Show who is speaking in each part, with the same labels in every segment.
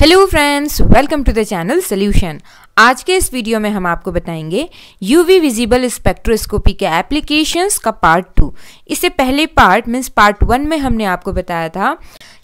Speaker 1: hello friends welcome to the channel solution आज के इस वीडियो में हम आपको बताएंगे यूवी विजिबल स्पेक्ट्रोस्कोपी के एप्लीकेशंस का पार्ट टू इससे पहले पार्ट मीन्स पार्ट वन में हमने आपको बताया था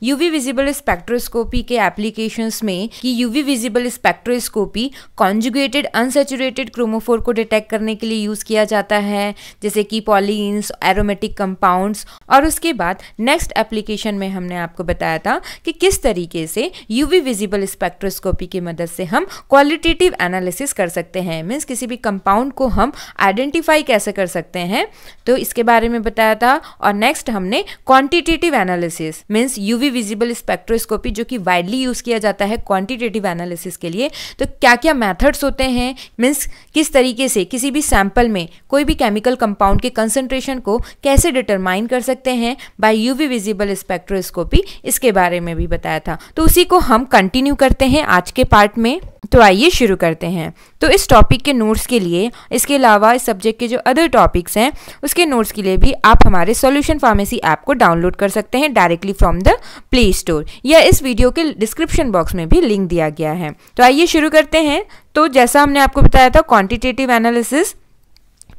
Speaker 1: यूवी विजिबल स्पेक्ट्रोस्कोपी के एप्लीकेशन में कि UV visible spectroscopy conjugated unsaturated chromophore को डिटेक्ट करने के लिए यूज़ किया जाता है जैसे कि पॉलीन्स एरोमेटिक कंपाउंड्स और उसके बाद नेक्स्ट एप्लीकेशन में हमने आपको बताया था कि किस तरीके से यूवी विजिबल स्पेक्ट्रोस्कोपी की मदद से हम क्वालिटेटिव एनालिसिस कर सकते हैं मीन्स किसी भी कंपाउंड को हम आइडेंटिफाई कैसे कर सकते हैं तो इसके बारे में बताया था और नेक्स्ट हमने quantitative analysis means UV visible spectroscopy जो कि वाइडली यूज़ किया जाता है क्वांटिटेटिव एनालिसिस के लिए तो क्या क्या मेथड्स होते हैं मीन्स किस तरीके से किसी भी सैंपल में कोई भी केमिकल कंपाउंड के कंसनट्रेशन को कैसे डिटरमाइन कर सकते हैं बाय यूवी विजिबल स्पेक्ट्रोस्कोपी इसके बारे में भी बताया था तो उसी को हम कंटिन्यू करते हैं आज के पार्ट में तो आइए शुरू करते हैं तो इस टॉपिक के नोट्स के लिए इसके अलावा इस सब्जेक्ट के जो अदर टॉपिक्स हैं उसके नोट्स के लिए भी आप हमारे सॉल्यूशन फार्मेसी ऐप को डाउनलोड कर सकते हैं directly from the play store या इस वीडियो के डिस्क्रिप्शन बॉक्स में भी लिंक दिया गया है तो आइए शुरू करते हैं तो जैसा हमने आपको बताया था क्वांटिटेटिव एनालिसिस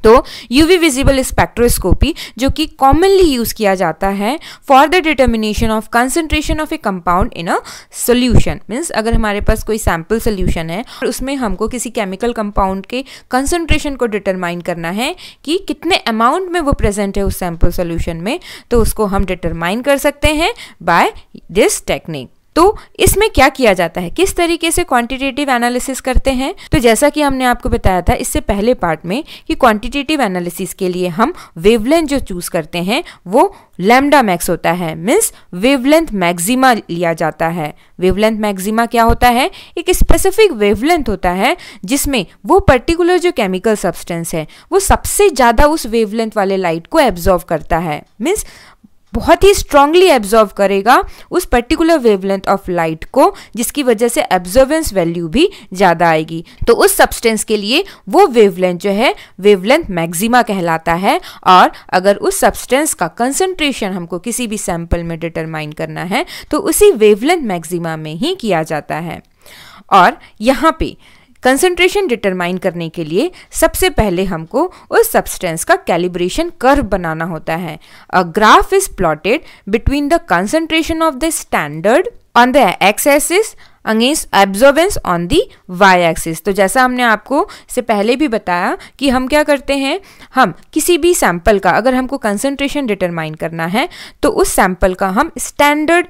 Speaker 1: तो यूवी विजिबल स्पेक्ट्रोस्कोपी जो कि कॉमनली यूज़ किया जाता है for the determination of concentration of a compound in a solution means अगर हमारे पास कोई सैम्पल सोल्यूशन है और उसमें हमको किसी केमिकल कंपाउंड के कंसेंट्रेशन को डिटरमाइन करना है कि कितने अमाउंट में वो प्रेजेंट है उस सैम्पल सोल्यूशन में तो उसको हम डिटरमाइन कर सकते हैं बाय दिस टेक्निक तो इसमें क्या किया जाता है किस तरीके से क्वांटिटेटिव एनालिसिस करते हैं तो जैसा कि हमने आपको बताया था इससे पहले पार्ट में कि क्वांटिटेटिव एनालिसिस के लिए हम वेवलेंथ जो चूज करते हैं वो लैमडा मैक्स होता है मीन्स वेवलेंथ मैक्सिमा लिया जाता है वेवलेंथ मैक्सिमा क्या होता है एक स्पेसिफिक वेवलेंथ होता है जिसमें वो पर्टिकुलर जो केमिकल सब्सटेंस है वो सबसे ज़्यादा उस वेवलेंथ वाले लाइट को एब्जॉर्व करता है मीन्स बहुत ही स्ट्रांगली एब्जॉर्व करेगा उस पर्टिकुलर वेवलेंथ ऑफ लाइट को जिसकी वजह से एब्जॉर्वेंस वैल्यू भी ज़्यादा आएगी तो उस सब्सटेंस के लिए वो वेवलेंथ जो है वेवलेंथ मैक्सिमा कहलाता है और अगर उस सब्सटेंस का कंसनट्रेशन हमको किसी भी सैंपल में डिटरमाइन करना है तो उसी वेवलेंथ मैक्सिमा में ही किया जाता है और यहाँ पे कंसेंट्रेशन डिटरमाइन करने के लिए सबसे पहले हमको उस सब्सटेंस का कैलिब्रेशन कर्व बनाना होता है a graph is plotted between the concentration of the standard on the X axis against absorbance on the Y axis तो जैसा हमने आपको से पहले भी बताया कि हम क्या करते हैं हम किसी भी सैंपल का अगर हमको कंसनट्रेशन डिटरमाइन करना है तो उस सैंपल का हम स्टैंडर्ड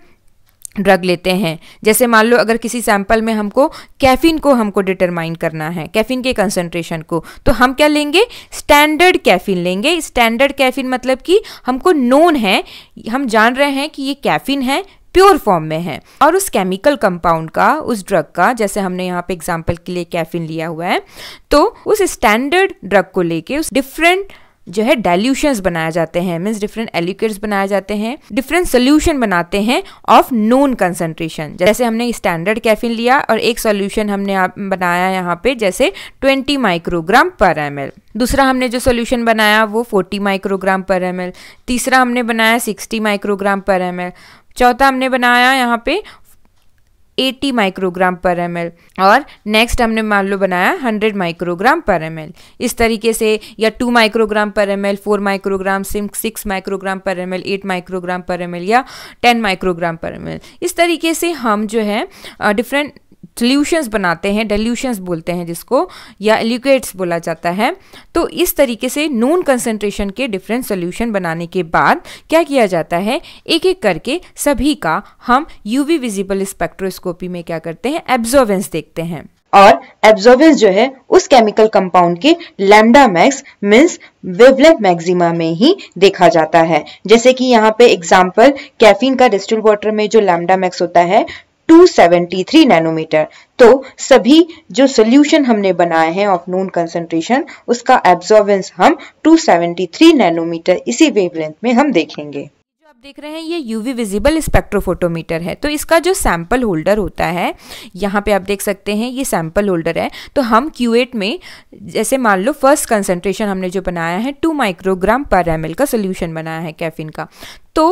Speaker 1: ड्रग लेते हैं जैसे मान लो अगर किसी सैंपल में हमको कैफीन को हमको डिटरमाइन करना है कैफीन के कंसंट्रेशन को तो हम क्या लेंगे स्टैंडर्ड कैफीन लेंगे स्टैंडर्ड कैफीन मतलब कि हमको नोन है हम जान रहे हैं कि ये कैफीन है प्योर फॉर्म में है और उस केमिकल कंपाउंड का उस ड्रग का जैसे हमने यहाँ पे एग्जाम्पल के लिए कैफिन लिया हुआ है तो उस स्टैंडर्ड ड्रग को लेके उस डिफरेंट जो है डाइल्यूशंस बनाए जाते हैं मीन्स डिफरेंट एल्यूकेट्स बनाए जाते हैं डिफरेंट सोल्यूशन बनाते हैं ऑफ नोन कंसनट्रेशन जैसे हमने स्टैंडर्ड कैफिन लिया और एक सोल्यूशन हमने बनाया यहाँ पे जैसे 20 माइक्रोग्राम पर एम दूसरा हमने जो सोल्यूशन बनाया वो 40 माइक्रोग्राम पर एम तीसरा हमने बनाया 60 माइक्रोग्राम पर एम चौथा हमने बनाया यहाँ पे 80 माइक्रोग्राम पर एम और नेक्स्ट हमने मान लो बनाया 100 माइक्रोग्राम पर एम इस तरीके से या 2 microgram per M L four microgram six microgram per M L eight microgram per M या टेन माइक्रोग्राम पर एम इस तरीके से हम जो है डिफरेंट डिल्यूशंस बनाते हैं डल्यूशंस बोलते हैं जिसको या एल्यूकेट्स बोला जाता है तो इस तरीके से नून कंसनट्रेशन के डिफरेंट सोल्यूशन बनाने के बाद क्या किया जाता है एक एक करके सभी का हम यूवी विजिबल स्पेक्ट्रोस्कोपी में क्या करते हैं एब्जॉर्वेंस देखते हैं और एब्जॉर्वेंस जो है उस केमिकल कंपाउंड के lambda max means wavelength maxima में ही देखा जाता है जैसे कि यहाँ पे एग्जाम्पल कैफीन का डिस्टिल वाटर में जो लैम्डा मैक्स होता है 273 नैनोमीटर तो सभी जो सोल्यूशन हमने बनाए हैं ऑफ नोन कंसंट्रेशन उसका एब्जॉर्बेंस हम 273 नैनोमीटर इसी वेवलेंथ में हम देखेंगे देख रहे हैं ये यूवी विजिबल स्पेक्ट्रोफोटोमीटर है तो इसका जो सैंपल होल्डर होता है यहाँ पे आप देख सकते हैं ये सैंपल होल्डर है तो हम Q8 में जैसे मान लो फर्स्ट कंसंट्रेशन हमने जो बनाया है टू माइक्रोग्राम पर एम का सोल्यूशन बनाया है कैफिन का तो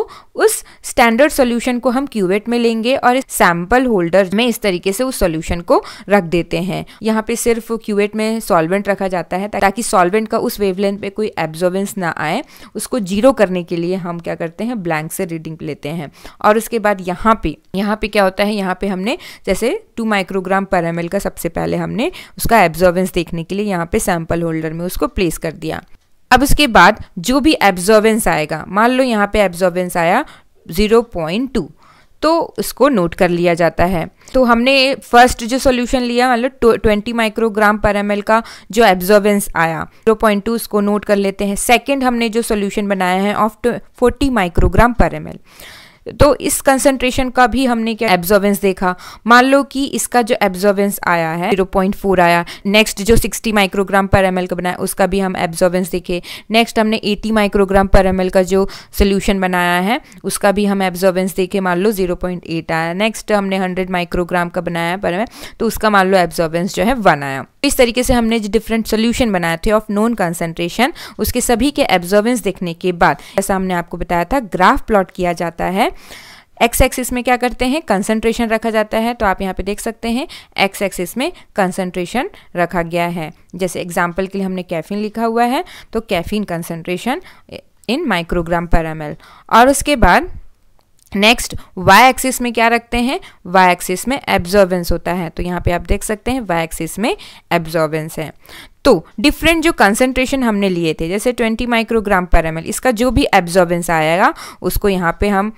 Speaker 1: उस स्टैंडर्ड सॉल्यूशन को हम क्यूवेट में लेंगे और सैंपल होल्डर में इस तरीके से उस सॉल्यूशन को रख देते हैं यहाँ पे सिर्फ क्यूवेट में सॉल्वेंट रखा जाता है ताकि सॉल्वेंट का उस वेवलेंथ पे कोई एब्जॉर्बेंस ना आए उसको जीरो करने के लिए हम क्या करते हैं ब्लैंक से रीडिंग लेते हैं और उसके बाद यहाँ पे यहाँ पे क्या होता है यहाँ पे हमने जैसे टू माइक्रोग्राम पर एम का सबसे पहले हमने उसका एब्जॉर्बेंस देखने के लिए यहाँ पे सैम्पल होल्डर में उसको प्लेस कर दिया अब उसके बाद जो भी एब्जॉर्बेंस आएगा मान लो यहाँ पे एब्जॉर्बेंस आया 0.2 तो उसको नोट कर लिया जाता है तो हमने फर्स्ट जो सॉल्यूशन लिया मान लो ट्वेंटी माइक्रोग्राम पर एम का जो एब्जॉर्बेंस आया जीरो पॉइंट टू इसको नोट कर लेते हैं सेकेंड हमने जो सोल्यूशन बनाया है of forty microgram per M तो इस कंसेंट्रेशन का भी हमने क्या एब्जॉर्बेंस देखा मान लो कि इसका जो एब्जॉर्बेंस आया है 0.4 आया नेक्स्ट जो 60 माइक्रोग्राम पर एम का बनाया उसका भी हम एब्जॉर्बेंस देखे नेक्स्ट हमने 80 माइक्रोग्राम पर एम का जो सोल्यूशन बनाया है उसका भी हम एब्जॉर्बेंस देखे मान लो 0.8 आया नेक्स्ट हमने 100 माइक्रोग्राम का बनाया पर एम तो उसका मान लो एब्जॉर्बेंस जो है वन आया तो इस तरीके से हमने जो डिफरेंट सोल्यूशन बनाए थे ऑफ नॉन कंसनट्रेशन उसके सभी के एब्जॉर्बेंस देखने के बाद जैसा हमने आपको बताया था ग्राफ प्लॉट किया जाता है एक्स एक्सिस में क्या करते हैं कंसंट्रेशन रखा जाता है तो आप यहाँ पे देख सकते हैं एक्स एक्सिस में कंसंट्रेशन रखा गया है जैसे एग्जांपल के लिए हमने कैफीन लिखा हुआ है तो caffeine concentration in microgram per M और उसके बाद नेक्स्ट वाई एक्सिस में क्या रखते हैं वाई एक्सिस में एब्जॉर्बेंस होता है तो यहाँ पे आप देख सकते हैं वाई एक्सिस में एब्जॉर्बेंस है तो डिफरेंट जो कंसंट्रेशन हमने लिए थे जैसे 20 माइक्रोग्राम पर एम इसका जो भी एब्जॉर्बेंस आएगा उसको यहाँ पे हम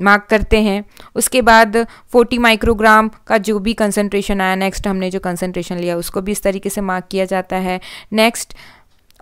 Speaker 1: मार्क करते हैं उसके बाद 40 माइक्रोग्राम का जो भी कंसनट्रेशन आया नेक्स्ट हमने जो कंसनट्रेशन लिया उसको भी इस तरीके से मार्क किया जाता है नेक्स्ट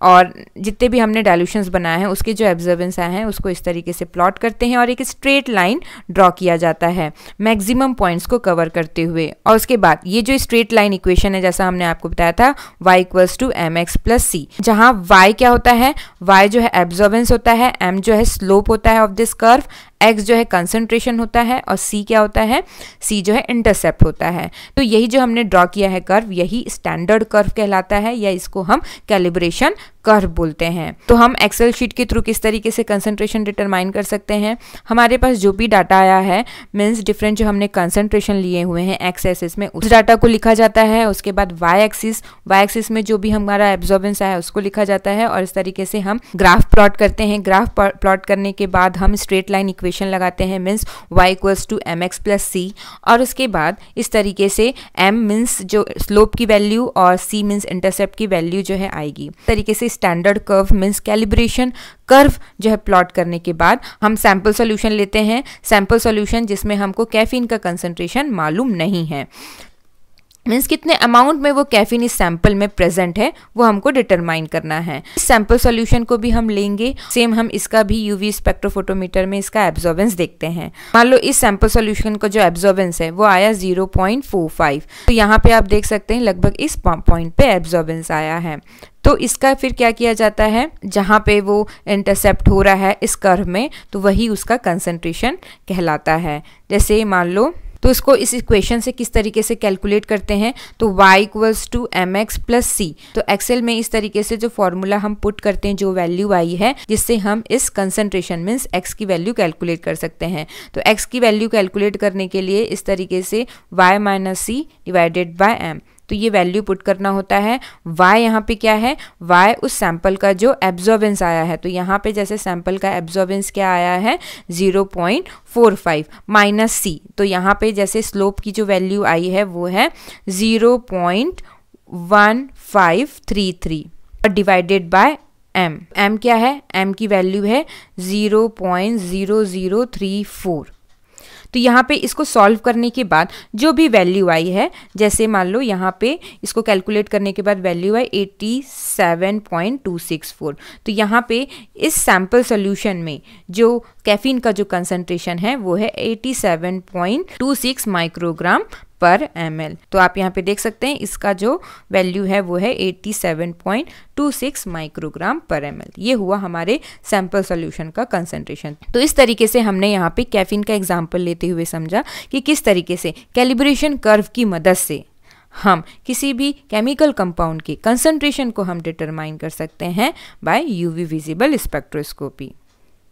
Speaker 1: और जितने भी हमने डायलूशंस बनाए हैं उसके जो एब्जर्वेंस आए हैं उसको इस तरीके से प्लॉट करते हैं और एक स्ट्रेट लाइन ड्रॉ किया जाता है मैक्सिमम पॉइंट्स को कवर करते हुए और उसके बाद ये जो स्ट्रेट लाइन इक्वेशन है जैसा हमने आपको बताया था Y equals to M X plus C जहाँ वाई क्या होता है वाई जो है एब्जर्वेंस होता है एम जो है स्लोप होता है ऑफ दिस कर्व एक्स जो है कंसनट्रेशन होता है और सी क्या होता है सी जो है इंटरसेप्ट होता है तो यही जो हमने ड्रॉ किया है कर्व यही स्टैंडर्ड कर्व कहलाता है या इसको हम कैलिब्रेशन कर्व बोलते हैं तो हम एक्सेल शीट के थ्रू किस तरीके से कंसंट्रेशन डिटरमाइन कर सकते हैं हमारे पास जो भी डाटा आया है मीन्स डिफरेंट जो हमने कंसंट्रेशन लिए हुए हैं एक्सेसिस में उस डाटा को लिखा जाता है उसके बाद वाई एक्सिस वाई एक्सिस में जो भी हमारा एब्जॉर्बेंस आया उसको लिखा जाता है और इस तरीके से हम ग्राफ प्लॉट करते हैं ग्राफ प्लॉट करने के बाद हम स्ट्रेट लाइन इक्वेशन लगाते हैं means Y equals to M X plus C और उसके बाद इस तरीके से एम मीन्स जो स्लोप की वैल्यू और सी मीन्स इंटरसेप्ट की वैल्यू जो है आएगी तरीके से standard curve means calibration curve जो है प्लॉट करने के बाद हम सैम्पल सोल्यूशन लेते हैं सैम्पल सोल्यूशन जिसमें हमको कैफिन का कंसनट्रेशन मालूम नहीं है मीन्स कितने अमाउंट में वो कैफिन इस सैंपल में प्रेजेंट है वो हमको डिटरमाइन करना है इस सैंपल सॉल्यूशन को भी हम लेंगे सेम हम इसका भी यूवी स्पेक्ट्रोफोटोमीटर में इसका एब्जॉर्बेंस देखते हैं मान लो इस सैंपल सॉल्यूशन का जो एब्जॉर्बेंस है वो आया 0.45 तो यहाँ पे आप देख सकते हैं लगभग इस पॉइंट पे एब्जॉर्बेंस आया है तो इसका फिर क्या किया जाता है जहाँ पे वो इंटरसेप्ट हो रहा है इस कर्व में तो वही उसका कंसनट्रेशन कहलाता है जैसे मान लो तो इसको इस इक्वेशन से किस तरीके से कैलकुलेट करते हैं तो y equals to M X plus C तो एक्सेल में इस तरीके से जो फॉर्मूला हम पुट करते हैं जो वैल्यू आई है जिससे हम इस कंसनट्रेशन मीन्स x की वैल्यू कैलकुलेट कर सकते हैं तो x की वैल्यू कैलकुलेट करने के लिए इस तरीके से y minus C divided by M तो ये वैल्यू पुट करना होता है वाई यहाँ पे क्या है वाई उस सैम्पल का जो एब्जॉर्बेंस आया है तो यहाँ पे जैसे सैम्पल का एब्जॉर्बेंस क्या आया है zero point four five minus C तो यहाँ पे जैसे स्लोप की जो वैल्यू आई है वो है zero point one five three three और डिवाइडेड बाय एम एम क्या है एम की वैल्यू है zero point zero zero three four तो यहाँ पे इसको सॉल्व करने के बाद जो भी वैल्यू आई है जैसे मान लो यहाँ पे इसको कैलकुलेट करने के बाद वैल्यू आई 87.264 seven point two six four तो यहाँ पे इस सैम्पल सोल्यूशन में जो कैफीन का जो कंसनट्रेशन है वो है eighty seven point two six microgram per M तो आप यहाँ पे देख सकते हैं इसका जो वैल्यू है वो है 87.26 माइक्रोग्राम पर एम ये हुआ हमारे सैम्पल सोल्यूशन का कंसेंट्रेशन तो इस तरीके से हमने यहाँ पे कैफीन का एग्जाम्पल लेते हुए समझा कि किस तरीके से कैलिब्रेशन कर्व की मदद से हम किसी भी केमिकल कंपाउंड के कंसंट्रेशन को हम डिटरमाइन कर सकते हैं बाय यूवी विजिबल स्पेक्ट्रोस्कोपी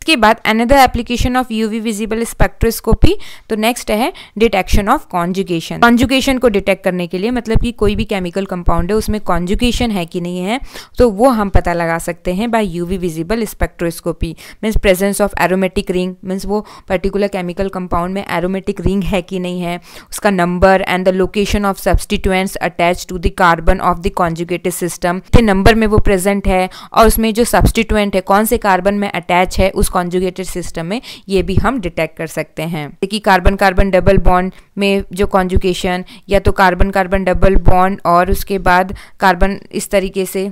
Speaker 1: इसके बाद another application of UV visible spectroscopy तो नेक्स्ट है डिटेक्शन ऑफ कॉन्जुगेशन कॉन्जुगेशन को डिटेक्ट करने के लिए मतलब कि कोई भी केमिकल कंपाउंड है उसमें कॉन्जुगेशन है कि नहीं है तो वो हम पता लगा सकते हैं by UV visible spectroscopy means presence of aromatic ring means वो पर्टिकुलर केमिकल कंपाउंड में एरोमेटिक रिंग है कि नहीं है उसका number and the location of substituents attach to the carbon of the conjugated system number में वो प्रेजेंट है और उसमें जो सब्सटीट्यूएंट है कौन से कार्बन में अटैच है उस कॉन्जुगेटेड सिस्टम में ये भी हम डिटेक्ट कर सकते हैं देखिए कार्बन कार्बन डबल बॉन्ड में जो कॉन्जुगेशन या तो कार्बन कार्बन डबल बॉन्ड और उसके बाद कार्बन इस तरीके से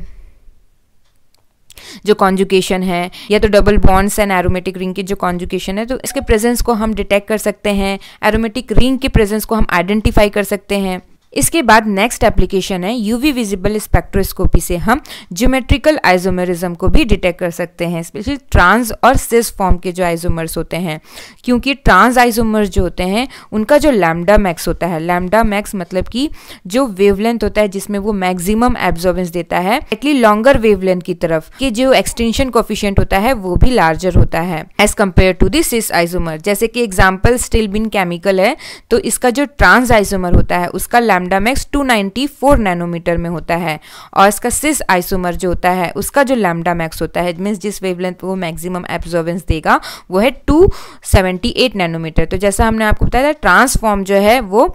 Speaker 1: जो कॉन्जुकेशन है या तो double bonds and aromatic ring की जो कॉन्जुकेशन है तो इसके प्रेजेंस को हम डिटेक्ट कर सकते हैं एरोमेटिक रिंग के प्रेजेंस को हम आइडेंटिफाई कर सकते हैं इसके बाद नेक्स्ट एप्लीकेशन है यूवी विजिबल स्पेक्ट्रोस्कोपी से हम ज्योमेट्रिकल आइजोमेरिज्म को भी डिटेक्ट कर सकते हैं स्पेशली ट्रांस और सिस फॉर्म के जो आइजोमर्स होते हैं क्योंकि ट्रांस आइजोमर्स जो होते हैं उनका जो लैमडा मैक्स होता है लैमडा मैक्स मतलब कि जो वेवलेंथ होता है जिसमें वो मैक्सिमम एब्जॉर्बेंस देता है एटली लॉन्गर वेवलेंथ की तरफ के जो एक्सटेंशन कोफिशियंट होता है वो भी लार्जर होता है as compare to this cis isomer जैसे कि एग्जाम्पल स्टिल बिन केमिकल है तो इसका जो ट्रांस आइजोमर होता है उसका लैमडा लैमडा मैक्स 294 नैनोमीटर में होता है और इसका सिस आइसोमर जो होता है उसका जो लैमडा मैक्स होता है मीन्स जिस वेवलेंथ वो मैक्सिमम एब्जॉर्बेंस देगा वो है 278 नैनोमीटर तो जैसा हमने आपको बताया था ट्रांसफॉर्म जो है वो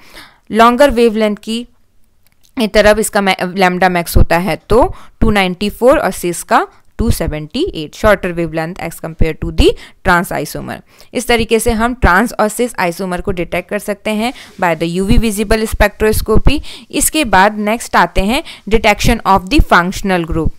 Speaker 1: लॉन्गर वेवलेंथ की तरफ इसका लैमडा मैक्स होता है तो 294 और सिस का 278 shorter wavelength as compare to the trans isomer इस तरीके से हम ट्रांस और सिस आइसोमर को डिटेक्ट कर सकते हैं by the UV visible spectroscopy इसके बाद नेक्स्ट आते हैं detection of the functional group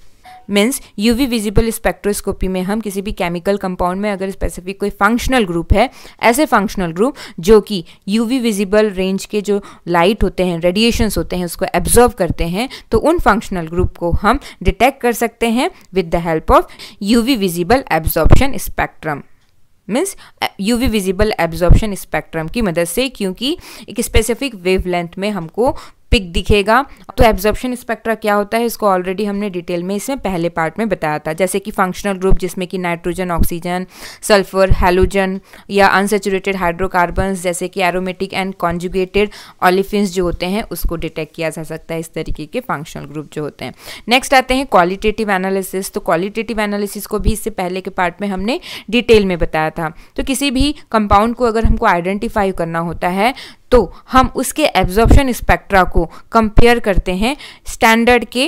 Speaker 1: means UV visible spectroscopy में हम किसी भी केमिकल कंपाउंड में अगर स्पेसिफिक कोई फंक्शनल ग्रुप है ऐसे फंक्शनल ग्रुप जो कि यूवी विजिबल रेंज के जो लाइट होते हैं रेडिएशंस होते हैं उसको एब्जॉर्व करते हैं तो उन फंक्शनल ग्रुप को हम डिटेक्ट कर सकते हैं with the help of UV visible absorption spectrum means UV visible absorption spectrum की मदद से क्योंकि एक स्पेसिफिक वेवलेंथ में हमको पिक दिखेगा तो एब्जॉर्प्शन स्पेक्ट्रा क्या होता है इसको ऑलरेडी हमने डिटेल में इसमें पहले पार्ट में बताया था जैसे कि फंक्शनल ग्रुप जिसमें कि नाइट्रोजन ऑक्सीजन सल्फर हेलोजन या अनसेचुरेटेड हाइड्रोकार्बन जैसे कि एरोमेटिक एंड कॉन्जुगेटेड ऑलिफिन जो होते हैं उसको डिटेक्ट किया जा सकता है इस तरीके के फंक्शनल ग्रुप जो होते हैं नेक्स्ट आते हैं क्वालिटेटिव एनालिसिस तो क्वालिटेटिव एनालिसिस को भी इससे पहले के पार्ट में हमने डिटेल में बताया था तो किसी भी कंपाउंड को अगर हमको आइडेंटिफाई करना होता है तो हम उसके एब्जॉर्प्शन स्पेक्ट्रा को कंपेयर करते हैं स्टैंडर्ड के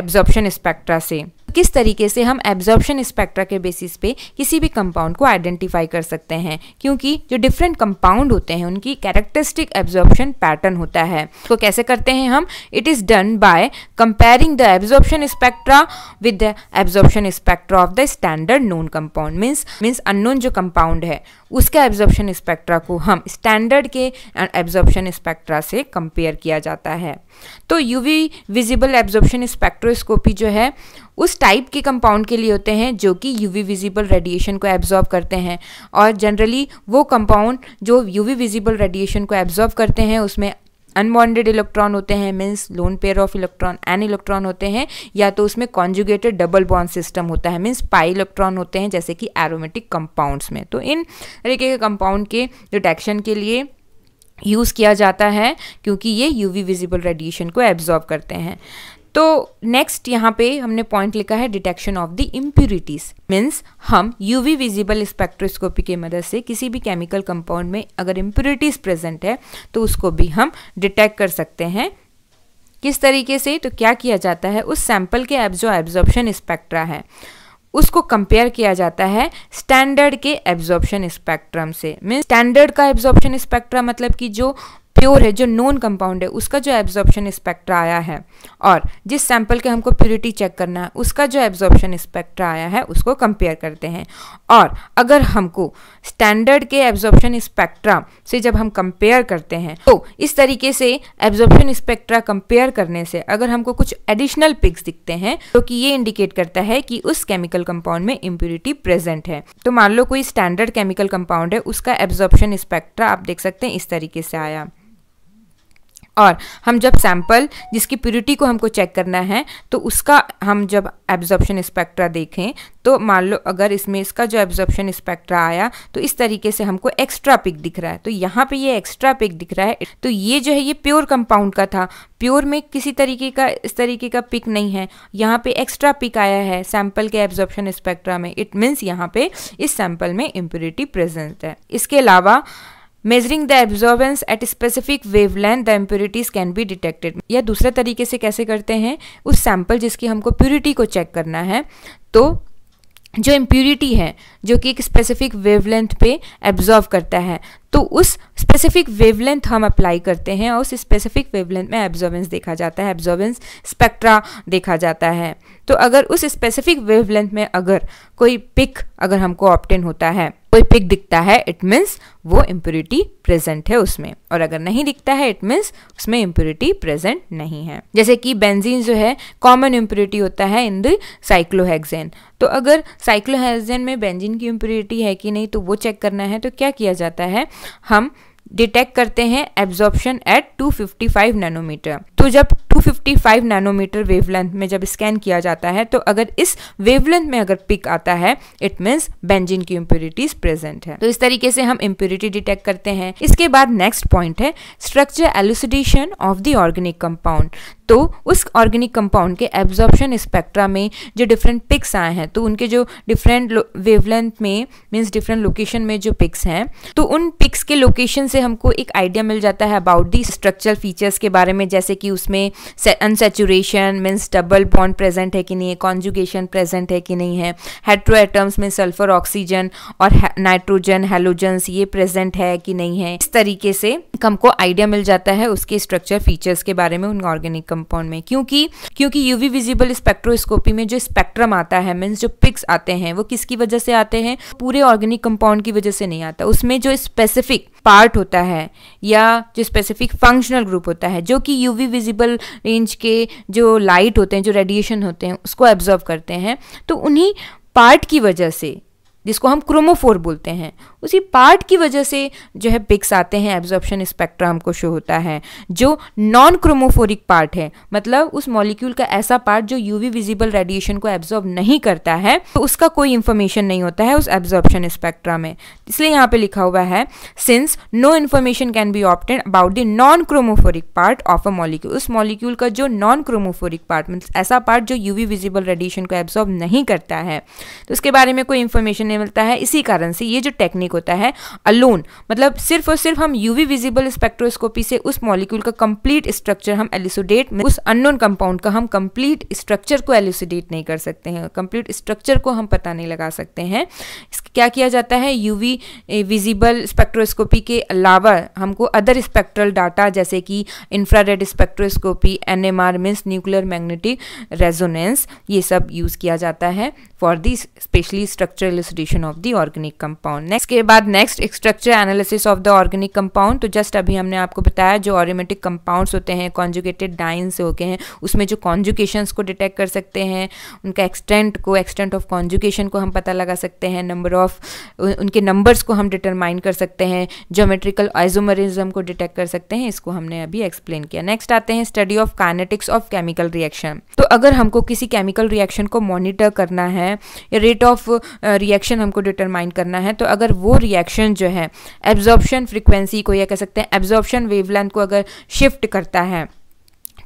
Speaker 1: एब्जॉर्प्शन स्पेक्ट्रा से किस तरीके से हम एब्जॉर्प्शन स्पेक्ट्रा के बेसिस पे किसी भी कंपाउंड को आइडेंटिफाई कर सकते हैं क्योंकि जो डिफरेंट कंपाउंड होते हैं उनकी कैरेक्टरिस्टिक एब्जॉर्प्शन पैटर्न होता है तो कैसे करते हैं हम it is done by comparing the absorption spectra with the absorption spectra of the standard known compound means means unknown जो कंपाउंड है उसका एब्जॉर्प्शन स्पेक्ट्रा को हम स्टैंडर्ड के एब्जॉर्प्शन स्पेक्ट्रा से कंपेयर किया जाता है तो यूवी विजिबल एब्जॉर्प्शन स्पेक्ट्रोस्कोपी जो है उस टाइप के कंपाउंड के लिए होते हैं जो कि यूवी विजिबल रेडिएशन को एब्जॉर्ब करते हैं और जनरली वो कंपाउंड जो यूवी विजिबल रेडिएशन को एब्जॉर्ब करते हैं उसमें अनबॉन्डेड इलेक्ट्रॉन होते हैं means lone pair of electron N electron होते हैं या तो उसमें कॉन्जुगेटेड डबल बॉन्ड सिस्टम होता है मीन्स पाई इलेक्ट्रॉन होते हैं जैसे कि एरोमेटिक कंपाउंड्स में तो इन तरीके के कंपाउंड के डिटेक्शन के लिए यूज़ किया जाता है क्योंकि ये यूवी विजिबल रेडिएशन को एब्जॉर्ब करते हैं तो नेक्स्ट यहाँ पे हमने पॉइंट लिखा है detection of the impurities means हम यूवी विजिबल स्पेक्ट्रोस्कोपी की मदद से किसी भी केमिकल कंपाउंड में अगर इम्प्यूरिटीज प्रेजेंट है तो उसको भी हम डिटेक्ट कर सकते हैं किस तरीके से तो क्या किया जाता है उस सैंपल के एब्जो एब्जॉर्प्शन स्पेक्ट्रा है उसको कंपेयर किया जाता है स्टैंडर्ड के एब्जॉर्प्शन स्पेक्ट्रम से मीन स्टैंडर्ड का एब्जॉर्प्शन स्पेक्ट्रा मतलब कि जो प्योर है जो नॉन कंपाउंड है उसका जो एब्जॉर्प्शन स्पेक्ट्रा आया है और जिस सैंपल के हमको प्योरिटी चेक करना है उसका जो एब्जॉर्प्शन स्पेक्ट्रा आया है उसको कंपेयर करते हैं और अगर हमको स्टैंडर्ड के एब्जॉर्प्शन स्पेक्ट्रा से जब हम कंपेयर करते हैं तो इस तरीके से एब्जॉर्प्शन स्पेक्ट्रा कंपेयर करने से अगर हमको कुछ एडिशनल पिक्स दिखते हैं तो कि ये इंडिकेट करता है कि उस केमिकल कंपाउंड में इम्प्योरिटी प्रेजेंट है तो मान लो कोई स्टैंडर्ड केमिकल कंपाउंड है उसका एब्जॉर्प्शन स्पेक्ट्रा आप देख सकते हैं इस तरीके से आया और हम जब सैंपल जिसकी प्योरिटी को हमको चेक करना है तो उसका हम जब एब्जॉर्प्शन स्पेक्ट्रा देखें तो मान लो अगर इसमें इसका जो एब्जॉर्प्शन स्पेक्ट्रा आया तो इस तरीके से हमको एक्स्ट्रा पिक दिख रहा है तो यहाँ पे ये एक्स्ट्रा पिक दिख रहा है तो ये जो है ये प्योर कंपाउंड का था प्योर में किसी तरीके का इस तरीके का पिक नहीं है यहाँ पे एक्स्ट्रा पिक आया है सैंपल के एब्जॉर्प्शन स्पेक्ट्रा में इट मीन्स यहाँ पे इस सैंपल में इम्प्योरिटी प्रेजेंट है इसके अलावा measuring the absorbance at specific wave length the impurities can be detected या दूसरे तरीके से कैसे करते हैं उस सैम्पल जिसकी हमको प्योरिटी को चेक करना है तो जो इम्प्योरिटी है जो कि एक स्पेसिफिक वेवलेंथ पे एब्जॉर्व करता है तो उस स्पेसिफिक वेवलेंथ हम अप्लाई करते हैं और उस स्पेसिफिक वेवलेंथ में एब्जॉर्बेंस देखा जाता है एब्जॉर्बेंस स्पेक्ट्रा देखा जाता है तो अगर उस स्पेसिफिक वेवलेंथ में अगर कोई पिक अगर हमको ऑप्टेन होता है कोई पिक दिखता है इट मीन्स वो इम्प्योरिटी प्रेजेंट है उसमें और अगर नहीं दिखता है इट मीन्स उसमें इम्प्योरिटी प्रेजेंट नहीं है जैसे कि बेंजीन जो है कॉमन इम्प्योरिटी होता है इन द साइक्लोहेक्सेन तो अगर साइक्लोहेक्सेन में बेंजीन की इम्प्योरिटी है कि नहीं तो वो चेक करना है तो क्या किया जाता है हम डिटेक्ट करते हैं एब्जॉर्प्शन एट 255 नैनोमीटर तो जब 255 नैनोमीटर वेवलेंथ में जब स्कैन किया जाता है तो अगर इस वेवलेंथ में अगर पिक आता है इट मीन्स बेंजिन की इम्प्योरिटीज प्रेजेंट है तो इस तरीके से हम इम्प्योरिटी डिटेक्ट करते हैं इसके बाद नेक्स्ट पॉइंट है structure elucidation of the organic compound तो उस ऑर्गेनिक कंपाउंड के एब्जॉर्प्शन स्पेक्ट्रा में जो डिफरेंट पिक्स आए हैं तो उनके जो डिफरेंट वेवलेंथ में मीन्स डिफरेंट लोकेशन में जो पिक्स हैं तो उन पिक्स के लोकेशन से हमको एक आइडिया मिल जाता है अबाउट दी स्ट्रक्चरल फीचर्स के बारे में जैसे कि उसमें unsaturation means double bond present है कि नहीं है कॉन्जुगेशन प्रेजेंट है कि नहीं है हेट्रो एटम्स में सल्फर ऑक्सीजन और नाइट्रोजन हेलोजन्स ये प्रेजेंट है कि नहीं है इस तरीके से हमको आइडिया मिल जाता है उसके स्ट्रक्चर फीचर्स के बारे में उन ऑर्गेनिक कंपाउंड में क्योंकि क्योंकि यूवी विजिबल स्पेक्ट्रोस्कोपी में जो स्पेक्ट्रम आता है मीन्स जो पिक्स आते हैं वो किसकी वजह से आते हैं पूरे ऑर्गेनिक कंपाउंड की वजह से नहीं आता उसमें जो स्पेसिफिक पार्ट होता है या जो स्पेसिफिक फंक्शनल ग्रुप होता है जो कि यूवी विजिबल रेंज के जो लाइट होते हैं जो रेडिएशन होते हैं उसको एब्जॉर्व करते हैं तो उन्हीं पार्ट की वजह से जिसको हम क्रोमोफोर बोलते हैं उसी पार्ट की वजह से जो है पिक्स आते हैं एब्जॉर्प्शन स्पेक्ट्रा हमको शो होता है जो नॉन क्रोमोफोरिक पार्ट है मतलब उस मॉलिक्यूल का ऐसा पार्ट जो यूवी विजिबल रेडिएशन को एब्जॉर्ब नहीं करता है तो उसका कोई इन्फॉर्मेशन नहीं होता है उस एब्जॉर्प्शन स्पेक्ट्रा में इसलिए यहाँ पर लिखा हुआ है since no information can be obtained about the non chromophoric part of a molecule उस मॉलिक्यूल का जो नॉन क्रोमोफोरिक पार्ट मतलब ऐसा पार्ट जो यूवी विजिबल रेडिएशन को एब्जॉर्ब नहीं करता है तो उसके बारे में कोई इन्फॉर्मेशन देखने मिलता है इसी कारण से ये जो टेक्निक होता है अलोन मतलब सिर्फ और सिर्फ हम यूवी विजिबल स्पेक्ट्रोस्कोपी से उस मॉलिक्यूल का कंप्लीट स्ट्रक्चर हम एलिसोडेट उस अननोन कंपाउंड का हम कंप्लीट स्ट्रक्चर को एलिसोडेट नहीं कर सकते हैं कंप्लीट स्ट्रक्चर को हम पता नहीं लगा सकते हैं क्या किया जाता है यूवी विजिबल स्पेक्ट्रोस्कोपी के अलावा हमको अदर स्पेक्ट्रल डाटा जैसे कि infrared spectroscopy NMR means nuclear magnetic resonance ये सब यूज़ किया जाता है for the specially structural elucidation composition of the organic compound next के बाद next structure analysis of the organic compound तो जस्ट अभी हमने आपको बताया जो ऑरोमेटिक कंपाउंड्स होते हैं कॉन्जुगेटेड डाइन से होते हैं उसमें जो कॉन्जुकेशंस को डिटेक्ट कर सकते हैं उनका एक्सटेंट को एक्सटेंट ऑफ कॉन्जुकेशन को हम पता लगा सकते हैं नंबर ऑफ उनके नंबर्स को हम डिटरमाइन कर सकते हैं जोमेट्रिकल आइजोमरिज्म को डिटेक्ट कर सकते हैं इसको हमने अभी एक्सप्लेन किया नेक्स्ट आते हैं study of kinetics of chemical reaction तो अगर हमको किसी केमिकल रिएक्शन को मॉनिटर करना है या रेट ऑफ रिएक्शन रिएक्शन हमको डिटरमाइन करना है तो अगर वो रिएक्शन जो है एब्जॉर्प्शन फ्रिक्वेंसी को या कह सकते हैं एब्जॉर्प्शन वेवलेंथ को अगर शिफ्ट करता है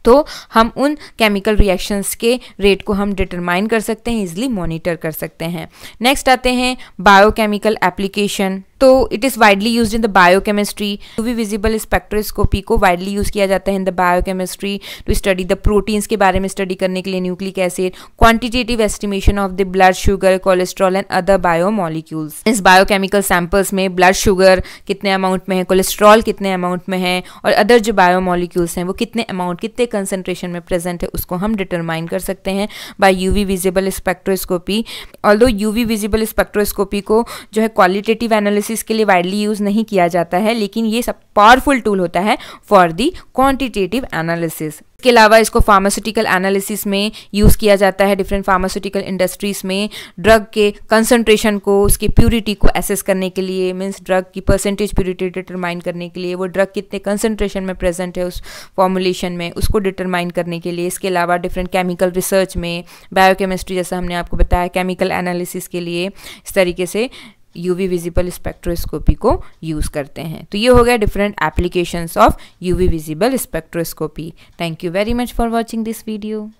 Speaker 1: तो हम उन केमिकल रिएक्शंस के रेट को हम डिटरमाइन कर सकते हैं इजली मॉनिटर कर सकते हैं नेक्स्ट आते हैं बायोकेमिकल एप्लीकेशन तो it is widely use in the biochemistry to V visible spectroscopy को वाइडली यूज़ किया जाता है in the biochemistry to study the proteins के बारे में स्टडी करने के लिए nucleic acid quantitative estimation of the blood sugar cholesterol and other biomolecules इस बायोकेमिकल सैम्पल्स में ब्लड शुगर कितने अमाउंट में है कोलेस्ट्रॉल कितने अमाउंट में है और अदर जो बायोमोलिक्यूल्स हैं वो कितने अमाउंट कितने कंसनट्रेशन में प्रेजेंट है उसको हम डिटरमाइन कर सकते हैं by UV visible spectroscopy although UV visible spectroscopy को जो है क्वालिटेटिव एनालिसिस एनालिसिस के लिए वाइडली यूज़ नहीं किया जाता है लेकिन ये सब पावरफुल टूल होता है फॉर दी क्वांटिटेटिव एनालिसिस इसके अलावा इसको फार्मास्यूटिकल एनालिसिस में यूज़ किया जाता है डिफरेंट फार्मास्यूटिकल इंडस्ट्रीज़ में ड्रग के कंसनट्रेशन को उसकी प्योरिटी को एसेस करने के लिए मीन्स ड्रग की परसेंटेज प्योरिटी डिटरमाइन करने के लिए वो ड्रग कितने कंसनट्रेशन में प्रेजेंट है उस फॉर्मुलेशन में उसको डिटरमाइन करने के लिए इसके अलावा डिफरेंट केमिकल रिसर्च में बायोकेमिस्ट्री जैसा हमने आपको बताया केमिकल एनालिसिस के लिए इस तरीके से यूवी विजिबल स्पेक्ट्रोस्कोपी को यूज़ करते हैं तो ये हो गया different applications of UV visible spectroscopy thank you very much for watching this video